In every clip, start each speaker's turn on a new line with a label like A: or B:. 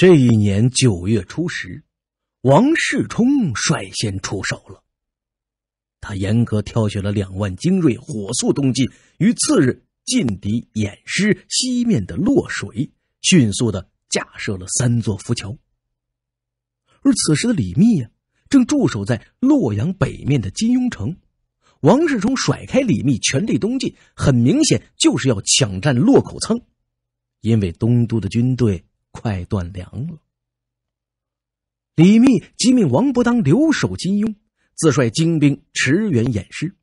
A: 这一年九月初十，王世充率先出手了。他严格挑选了两万精锐，火速东进，于次日进抵偃师西面的洛水，迅速的架设了三座浮桥。而此时的李密呀，正驻守在洛阳北面的金庸城。王世充甩开李密，全力东进，很明显就是要抢占洛口仓，因为东都的军队。快断粮了。李密即命王伯当留守金庸，自率精兵驰援偃师，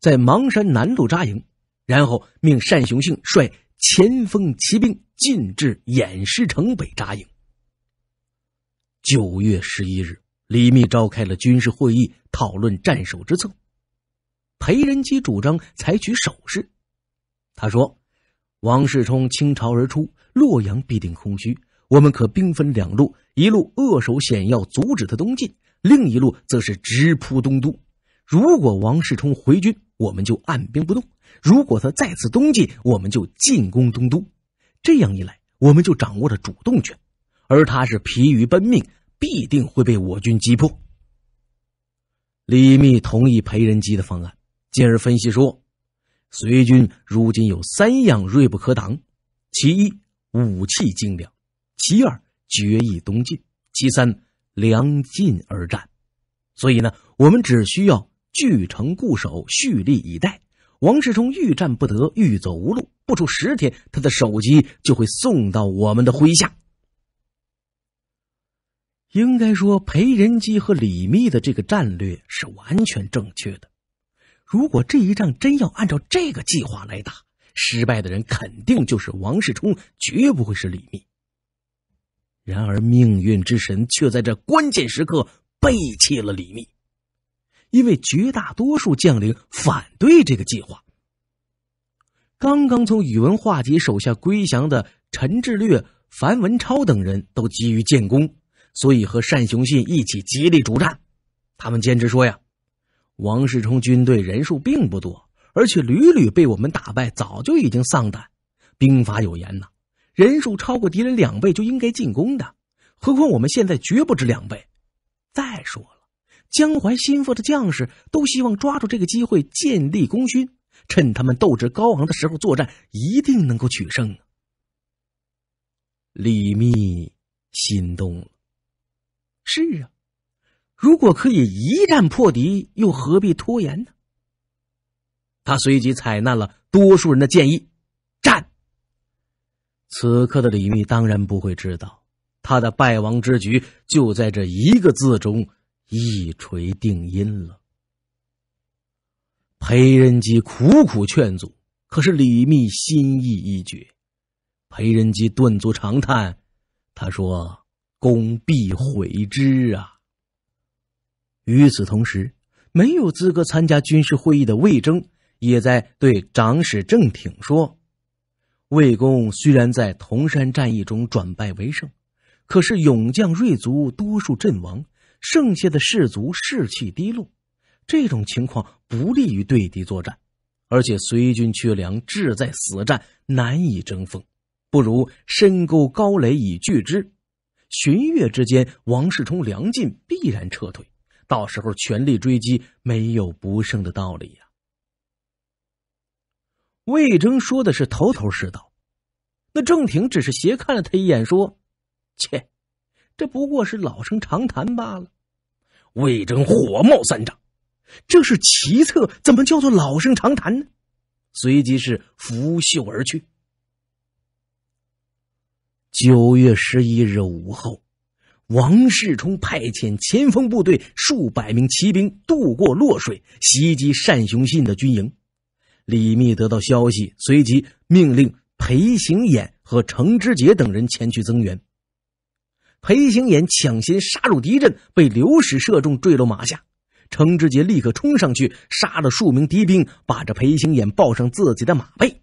A: 在邙山南路扎营，然后命单雄信率前锋骑兵进至偃师城北扎营。九月十一日，李密召开了军事会议，讨论战守之策。裴仁基主张采取守势，他说。王世充倾巢而出，洛阳必定空虚。我们可兵分两路，一路扼守险要，阻止他东进；另一路则是直扑东都。如果王世充回军，我们就按兵不动；如果他再次东进，我们就进攻东都。这样一来，我们就掌握了主动权，而他是疲于奔命，必定会被我军击破。李密同意裴仁基的方案，进而分析说。隋军如今有三样锐不可挡：其一，武器精良；其二，决意东进；其三，粮尽而战。所以呢，我们只需要据城固守，蓄力以待。王世充欲战不得，欲走无路，不出十天，他的首级就会送到我们的麾下。应该说，裴仁基和李密的这个战略是完全正确的。如果这一仗真要按照这个计划来打，失败的人肯定就是王世充，绝不会是李密。然而，命运之神却在这关键时刻背弃了李密，因为绝大多数将领反对这个计划。刚刚从宇文化及手下归降的陈志略、樊文超等人都急于建功，所以和单雄信一起极力主战。他们坚持说：“呀。”王世充军队人数并不多，而且屡屡被我们打败，早就已经丧胆。兵法有言呐，人数超过敌人两倍就应该进攻的，何况我们现在绝不止两倍。再说了，江淮心腹的将士都希望抓住这个机会建立功勋，趁他们斗志高昂的时候作战，一定能够取胜。李密心动了。是啊。如果可以一战破敌，又何必拖延呢？他随即采纳了多数人的建议，战。此刻的李密当然不会知道，他的败亡之局就在这一个字中一锤定音了。裴仁基苦苦劝阻，可是李密心意已决。裴仁基顿足长叹，他说：“功必毁之啊！”与此同时，没有资格参加军事会议的魏征也在对长史郑挺说：“魏公虽然在铜山战役中转败为胜，可是勇将锐卒多数阵亡，剩下的士卒士气低落，这种情况不利于对敌作战。而且随军缺粮，志在死战，难以争锋，不如深沟高垒以拒之。旬月之间，王世充粮尽，必然撤退。”到时候全力追击，没有不胜的道理呀。魏征说的是头头是道，那郑廷只是斜看了他一眼，说：“切，这不过是老生常谈罢了。”魏征火冒三丈，这是奇策，怎么叫做老生常谈呢？随即是拂袖而去。九月十一日午后。王世充派遣前锋部队数百名骑兵渡过洛水，袭击单雄信的军营。李密得到消息，随即命令裴行俨和程之杰等人前去增援。裴行俨抢先杀入敌阵，被流矢射中，坠落马下。程之杰立刻冲上去杀了数名敌兵，把这裴行俨抱上自己的马背。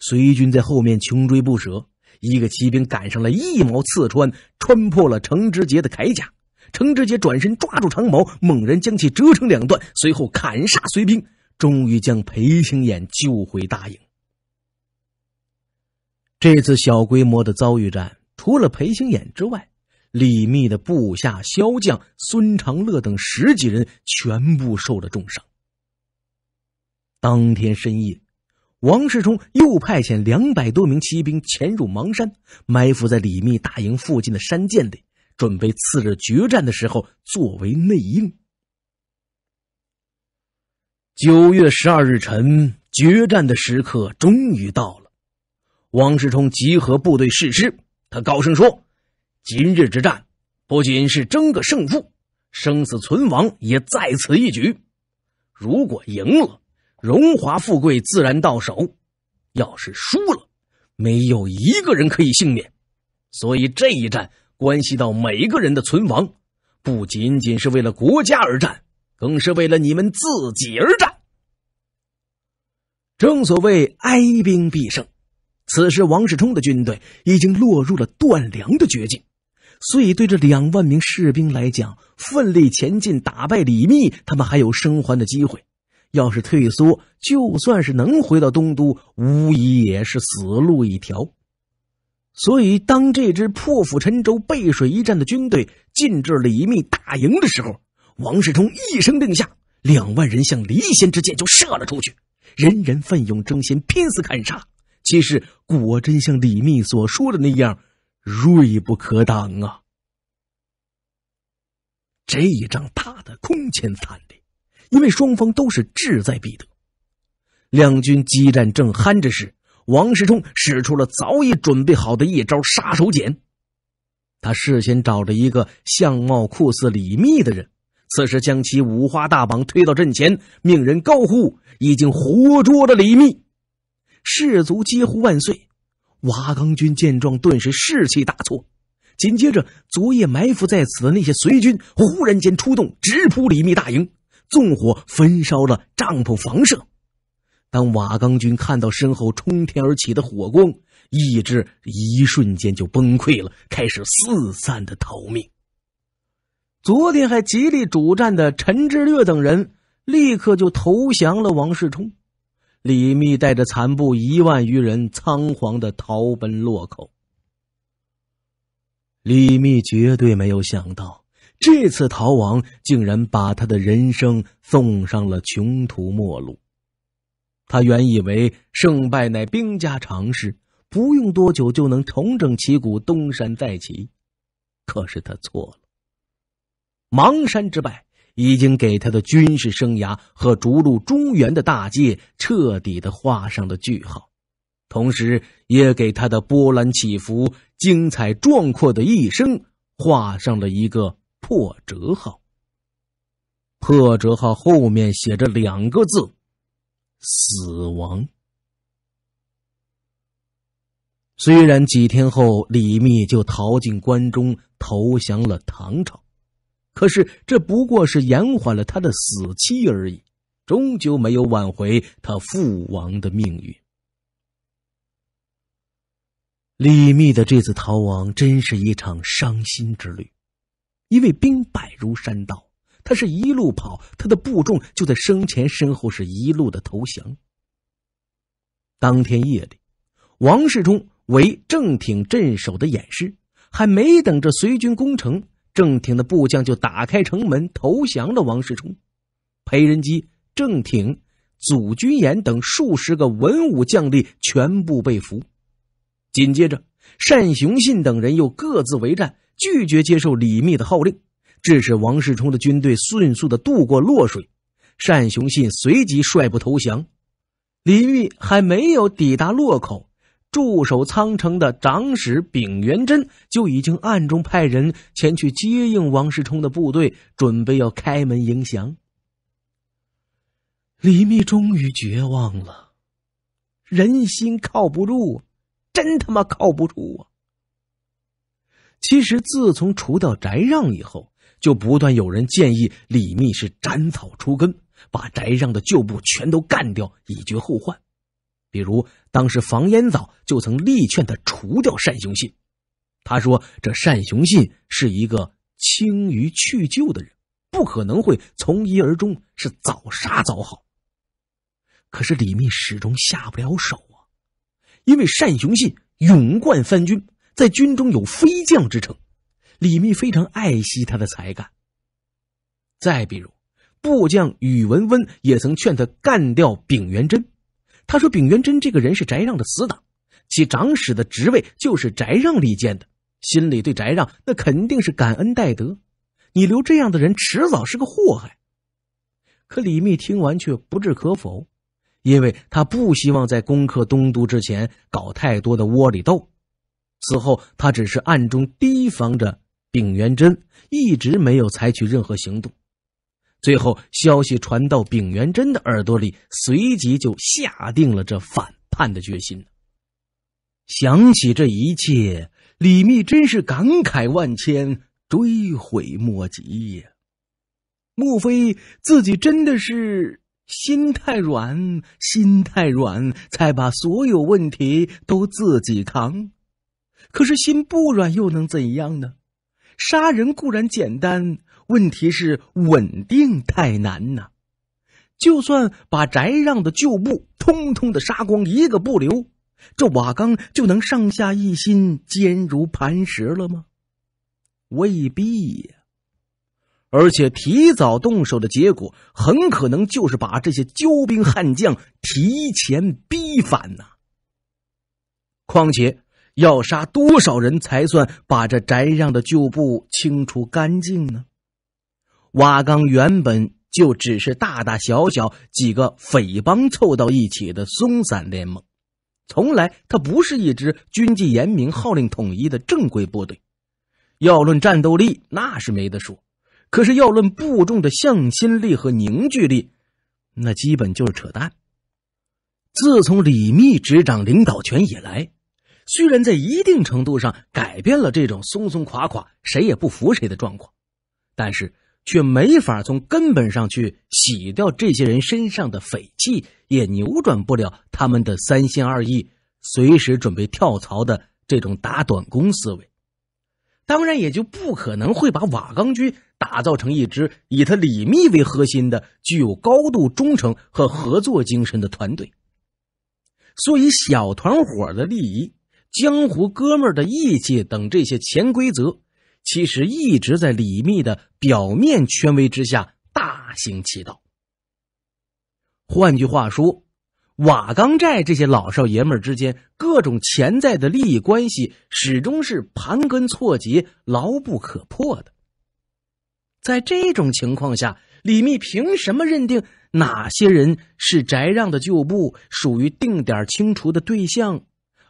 A: 隋军在后面穷追不舍。一个骑兵赶上了一矛刺穿，穿破了程之杰的铠甲。程之杰转身抓住长矛，猛然将其折成两段，随后砍杀随兵，终于将裴行俨救回大营。这次小规模的遭遇战，除了裴行俨之外，李密的部下骁将孙长乐等十几人全部受了重伤。当天深夜。王世充又派遣两百多名骑兵潜入邙山，埋伏在李密大营附近的山涧里，准备次日决战的时候作为内应。九月十二日晨，决战的时刻终于到了。王世充集合部队誓师，他高声说：“今日之战，不仅是争个胜负，生死存亡也在此一举。如果赢了。”荣华富贵自然到手，要是输了，没有一个人可以幸免。所以这一战关系到每个人的存亡，不仅仅是为了国家而战，更是为了你们自己而战。正所谓哀兵必胜。此时，王世充的军队已经落入了断粮的绝境，所以对这两万名士兵来讲，奋力前进，打败李密，他们还有生还的机会。要是退缩，就算是能回到东都，无疑也是死路一条。所以，当这支破釜沉舟、背水一战的军队进至李密大营的时候，王世充一声令下，两万人向离弦之箭就射了出去，人人奋勇争先，拼死砍杀。其实，果真像李密所说的那样，锐不可挡啊！这一仗打的空前惨。因为双方都是志在必得，两军激战正酣之时，王世充使出了早已准备好的一招杀手锏。他事先找了一个相貌酷似李密的人，此时将其五花大绑推到阵前，命人高呼：“已经活捉了李密！”士卒皆呼万岁。瓦岗军见状，顿时士气大挫。紧接着，昨夜埋伏在此的那些随军忽然间出动，直扑李密大营。纵火焚烧了帐篷房舍，当瓦岗军看到身后冲天而起的火光，意志一瞬间就崩溃了，开始四散的逃命。昨天还极力主战的陈志略等人，立刻就投降了王世充。李密带着残部一万余人仓皇的逃奔洛口。李密绝对没有想到。这次逃亡竟然把他的人生送上了穷途末路。他原以为胜败乃兵家常事，不用多久就能重整旗鼓、东山再起。可是他错了。邙山之败已经给他的军事生涯和逐鹿中原的大计彻底的画上了句号，同时也给他的波澜起伏、精彩壮阔的一生画上了一个。破折号。破折号后面写着两个字：“死亡。”虽然几天后李密就逃进关中，投降了唐朝，可是这不过是延缓了他的死期而已，终究没有挽回他父王的命运。李密的这次逃亡真是一场伤心之旅。因为兵败如山倒，他是一路跑，他的部众就在生前身后是一路的投降。当天夜里，王世充为郑挺镇守的偃师，还没等着随军攻城，郑挺的部将就打开城门投降了。王世充、裴仁基、郑挺、祖君彦等数十个文武将吏全部被俘。紧接着，单雄信等人又各自为战。拒绝接受李密的号令，致使王世充的军队迅速的渡过洛水。单雄信随即率部投降。李密还没有抵达洛口，驻守仓城的长史丙元贞就已经暗中派人前去接应王世充的部队，准备要开门迎降。李密终于绝望了，人心靠不住，真他妈靠不住啊！其实，自从除掉翟让以后，就不断有人建议李密是斩草除根，把翟让的旧部全都干掉，以绝后患。比如当时房延藻就曾力劝他除掉单雄信，他说：“这单雄信是一个轻于去旧的人，不可能会从一而终，是早杀早好。”可是李密始终下不了手啊，因为单雄信勇冠三军。在军中有飞将之称，李密非常爱惜他的才干。再比如，部将宇文温也曾劝他干掉丙元贞，他说：“丙元贞这个人是翟让的死党，其长史的职位就是翟让力荐的，心里对翟让那肯定是感恩戴德。你留这样的人，迟早是个祸害。”可李密听完却不置可否，因为他不希望在攻克东都之前搞太多的窝里斗。此后，他只是暗中提防着丙元贞，一直没有采取任何行动。最后，消息传到丙元贞的耳朵里，随即就下定了这反叛的决心。想起这一切，李密真是感慨万千，追悔莫及呀！莫非自己真的是心太软，心太软，才把所有问题都自己扛？可是心不软又能怎样呢？杀人固然简单，问题是稳定太难呐。就算把翟让的旧部通通的杀光一个不留，这瓦岗就能上下一心、坚如磐石了吗？未必呀。而且提早动手的结果，很可能就是把这些骄兵悍将提前逼反呐。况且。要杀多少人才算把这翟让的旧部清除干净呢？瓦岗原本就只是大大小小几个匪帮凑到一起的松散联盟，从来它不是一支军纪严明、号令统一的正规部队。要论战斗力，那是没得说；可是要论部众的向心力和凝聚力，那基本就是扯淡。自从李密执掌领导权以来，虽然在一定程度上改变了这种松松垮垮、谁也不服谁的状况，但是却没法从根本上去洗掉这些人身上的匪气，也扭转不了他们的三心二意、随时准备跳槽的这种打短工思维。当然，也就不可能会把瓦岗军打造成一支以他李密为核心的、具有高度忠诚和合作精神的团队。所以，小团伙的利益。江湖哥们儿的义气等这些潜规则，其实一直在李密的表面权威之下大行其道。换句话说，瓦岗寨这些老少爷们儿之间各种潜在的利益关系，始终是盘根错节、牢不可破的。在这种情况下，李密凭什么认定哪些人是翟让的旧部，属于定点清除的对象？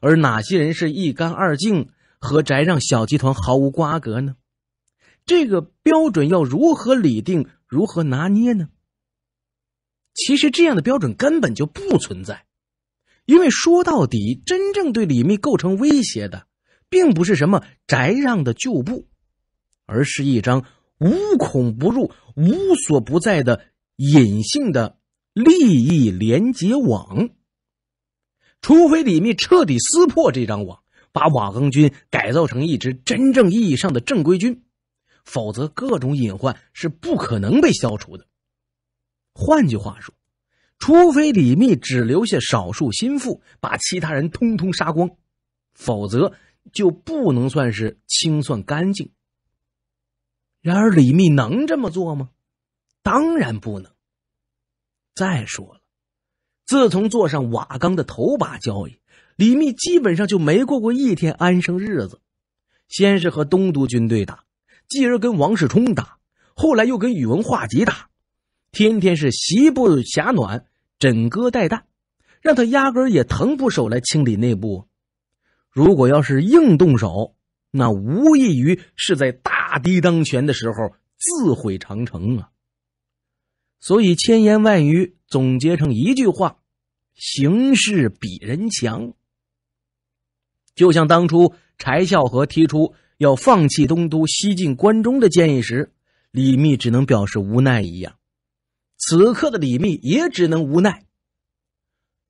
A: 而哪些人是一干二净，和翟让小集团毫无瓜葛呢？这个标准要如何理定，如何拿捏呢？其实这样的标准根本就不存在，因为说到底，真正对李密构成威胁的，并不是什么翟让的旧部，而是一张无孔不入、无所不在的隐性的利益连接网。除非李密彻底撕破这张网，把瓦岗军改造成一支真正意义上的正规军，否则各种隐患是不可能被消除的。换句话说，除非李密只留下少数心腹，把其他人通通杀光，否则就不能算是清算干净。然而，李密能这么做吗？当然不能。再说了。自从做上瓦岗的头把交椅，李密基本上就没过过一天安生日子。先是和东都军队打，继而跟王世充打，后来又跟宇文化及打，天天是席不暇暖，枕戈待旦，让他压根儿也腾不出手来清理内部。如果要是硬动手，那无异于是在大敌当权的时候自毁长城啊。所以千言万语。总结成一句话：“形势比人强。”就像当初柴孝和提出要放弃东都、西进关中的建议时，李密只能表示无奈一样，此刻的李密也只能无奈。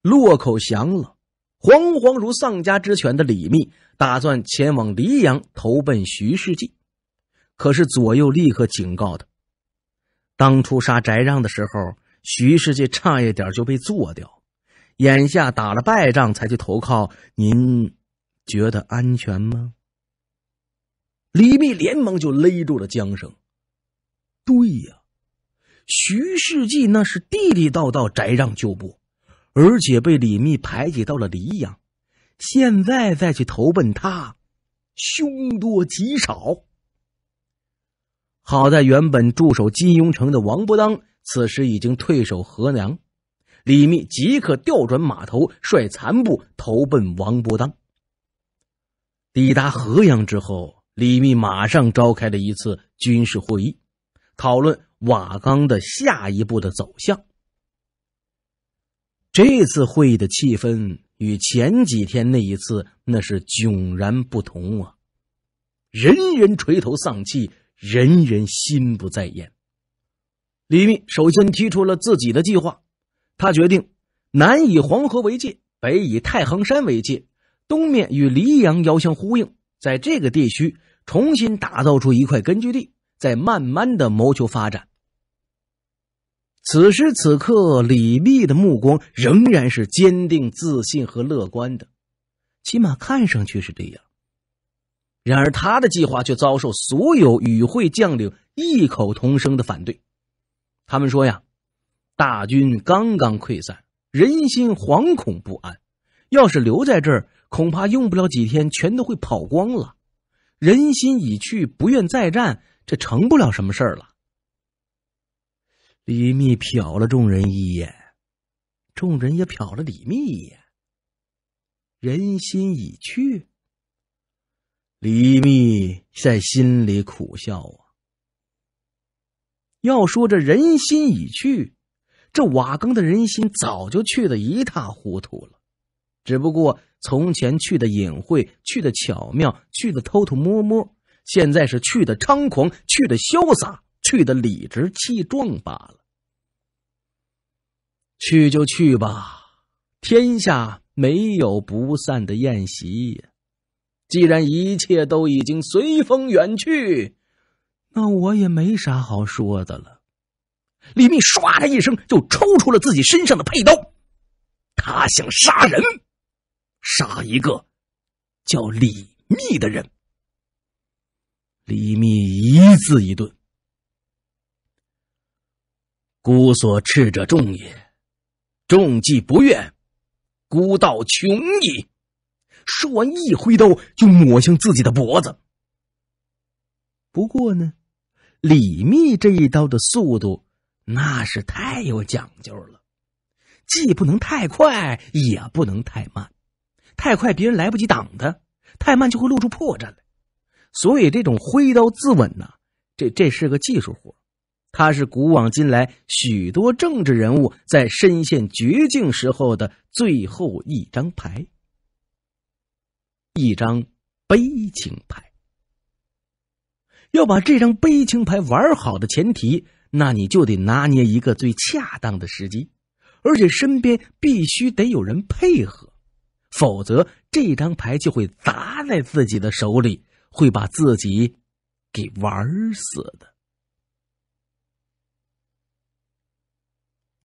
A: 落口降了，惶惶如丧家之犬的李密打算前往黎阳投奔徐世绩，可是左右立刻警告他：“当初杀翟让的时候。”徐世绩差一点就被做掉，眼下打了败仗才去投靠您，觉得安全吗？李密连忙就勒住了缰绳。对呀，徐世绩那是地地道道宅让旧部，而且被李密排挤到了黎阳，现在再去投奔他，凶多吉少。好在原本驻守金庸城的王伯当。此时已经退守河梁，李密即刻调转马头，率残部投奔王伯当。抵达河阳之后，李密马上召开了一次军事会议，讨论瓦岗的下一步的走向。这次会议的气氛与前几天那一次那是迥然不同啊！人人垂头丧气，人人心不在焉。李密首先提出了自己的计划，他决定南以黄河为界，北以太行山为界，东面与黎阳遥相呼应，在这个地区重新打造出一块根据地，再慢慢的谋求发展。此时此刻，李密的目光仍然是坚定、自信和乐观的，起码看上去是这样。然而，他的计划却遭受所有与会将领异口同声的反对。他们说呀，大军刚刚溃散，人心惶恐不安。要是留在这儿，恐怕用不了几天，全都会跑光了。人心已去，不愿再战，这成不了什么事儿了。李密瞟了众人一眼，众人也瞟了李密一眼。人心已去，李密在心里苦笑啊。要说这人心已去，这瓦岗的人心早就去的一塌糊涂了。只不过从前去的隐晦，去的巧妙，去的偷偷摸摸；现在是去的猖狂，去的潇洒，去的理直气壮罢了。去就去吧，天下没有不散的宴席。既然一切都已经随风远去。那我也没啥好说的了。李密唰的一声就抽出了自己身上的佩刀，他想杀人，杀一个叫李密的人。李密一字一顿：“孤所斥者众也，众既不愿，孤道穷矣。”说完，一挥刀就抹向自己的脖子。不过呢。李密这一刀的速度，那是太有讲究了，既不能太快，也不能太慢。太快，别人来不及挡他；太慢，就会露出破绽来。所以，这种挥刀自刎呢，这这是个技术活。他是古往今来许多政治人物在身陷绝境时候的最后一张牌，一张悲情牌。要把这张悲情牌玩好的前提，那你就得拿捏一个最恰当的时机，而且身边必须得有人配合，否则这张牌就会砸在自己的手里，会把自己给玩死的。